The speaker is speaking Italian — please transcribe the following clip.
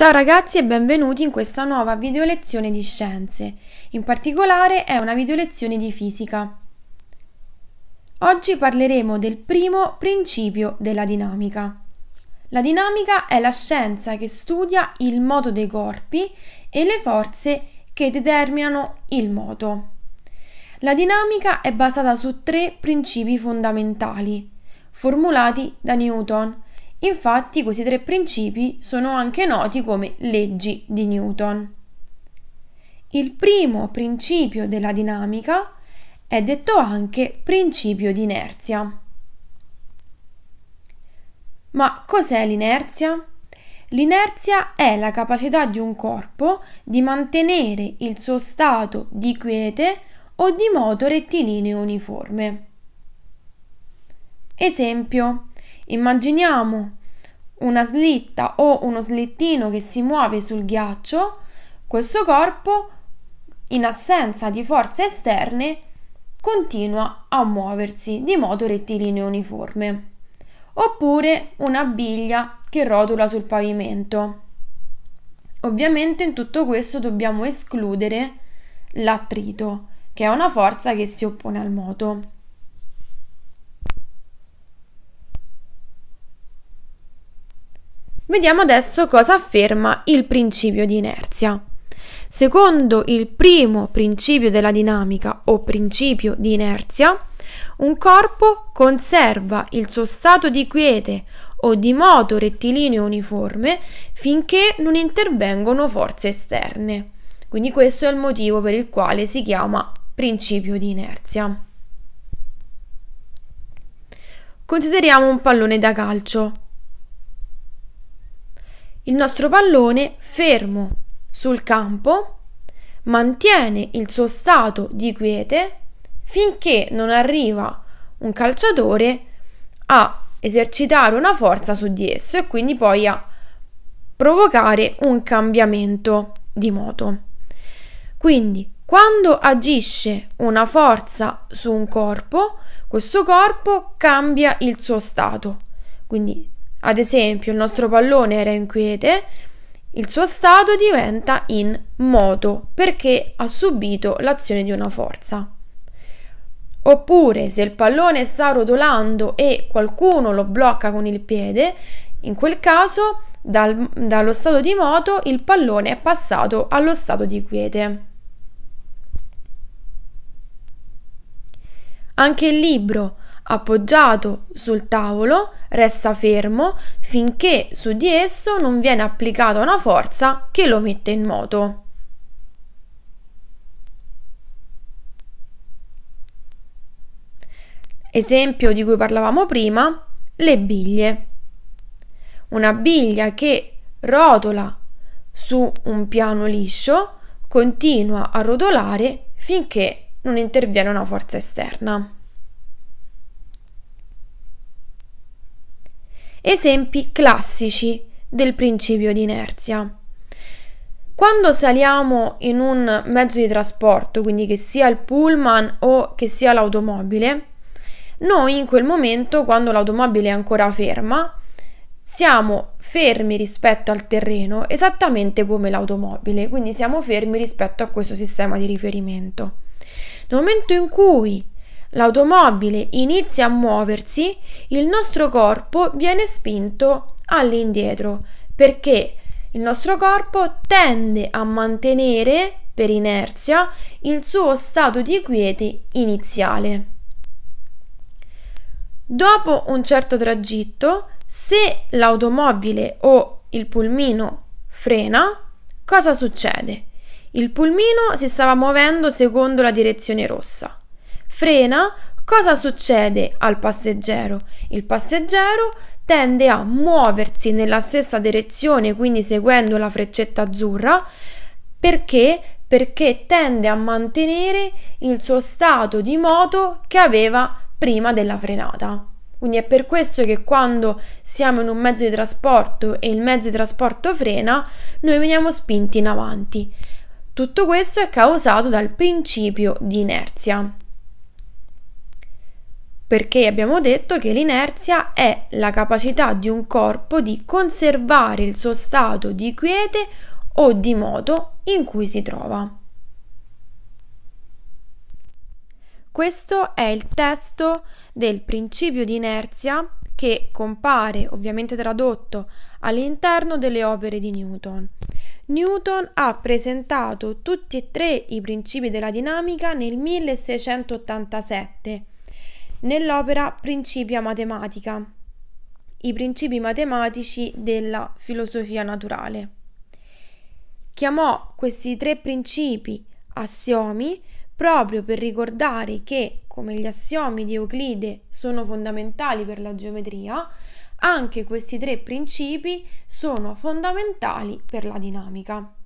Ciao ragazzi e benvenuti in questa nuova video lezione di scienze. In particolare è una video lezione di fisica. Oggi parleremo del primo principio della dinamica. La dinamica è la scienza che studia il moto dei corpi e le forze che determinano il moto. La dinamica è basata su tre principi fondamentali formulati da Newton Infatti questi tre principi sono anche noti come leggi di Newton. Il primo principio della dinamica è detto anche principio di inerzia. Ma cos'è l'inerzia? L'inerzia è la capacità di un corpo di mantenere il suo stato di quiete o di moto rettilineo uniforme. Esempio Immaginiamo una slitta o uno slittino che si muove sul ghiaccio, questo corpo in assenza di forze esterne continua a muoversi di modo rettilineo uniforme. Oppure una biglia che rotola sul pavimento. Ovviamente in tutto questo dobbiamo escludere l'attrito, che è una forza che si oppone al moto. Vediamo adesso cosa afferma il principio di inerzia. Secondo il primo principio della dinamica o principio di inerzia, un corpo conserva il suo stato di quiete o di moto rettilineo uniforme finché non intervengono forze esterne. Quindi questo è il motivo per il quale si chiama principio di inerzia. Consideriamo un pallone da calcio il nostro pallone fermo sul campo mantiene il suo stato di quiete finché non arriva un calciatore a esercitare una forza su di esso e quindi poi a provocare un cambiamento di moto. Quindi, quando agisce una forza su un corpo, questo corpo cambia il suo stato. Quindi ad esempio, il nostro pallone era in quiete, il suo stato diventa in moto perché ha subito l'azione di una forza. Oppure se il pallone sta rotolando e qualcuno lo blocca con il piede, in quel caso dal, dallo stato di moto il pallone è passato allo stato di quiete. Anche il libro appoggiato sul tavolo, resta fermo finché su di esso non viene applicata una forza che lo mette in moto. Esempio di cui parlavamo prima, le biglie. Una biglia che rotola su un piano liscio continua a rotolare finché non interviene una forza esterna. Esempi classici del principio di inerzia. Quando saliamo in un mezzo di trasporto, quindi che sia il pullman o che sia l'automobile, noi in quel momento, quando l'automobile è ancora ferma, siamo fermi rispetto al terreno esattamente come l'automobile, quindi siamo fermi rispetto a questo sistema di riferimento. Nel momento in cui l'automobile inizia a muoversi, il nostro corpo viene spinto all'indietro perché il nostro corpo tende a mantenere per inerzia il suo stato di quiete iniziale. Dopo un certo tragitto, se l'automobile o il pulmino frena, cosa succede? Il pulmino si stava muovendo secondo la direzione rossa frena, cosa succede al passeggero? Il passeggero tende a muoversi nella stessa direzione, quindi seguendo la freccetta azzurra, perché? Perché tende a mantenere il suo stato di moto che aveva prima della frenata. Quindi è per questo che quando siamo in un mezzo di trasporto e il mezzo di trasporto frena, noi veniamo spinti in avanti. Tutto questo è causato dal principio di inerzia perché abbiamo detto che l'inerzia è la capacità di un corpo di conservare il suo stato di quiete o di moto in cui si trova. Questo è il testo del principio di inerzia che compare, ovviamente tradotto, all'interno delle opere di Newton. Newton ha presentato tutti e tre i principi della dinamica nel 1687 Nell'opera Principia Matematica, i principi matematici della filosofia naturale. Chiamò questi tre principi assiomi proprio per ricordare che, come gli assiomi di Euclide sono fondamentali per la geometria, anche questi tre principi sono fondamentali per la dinamica.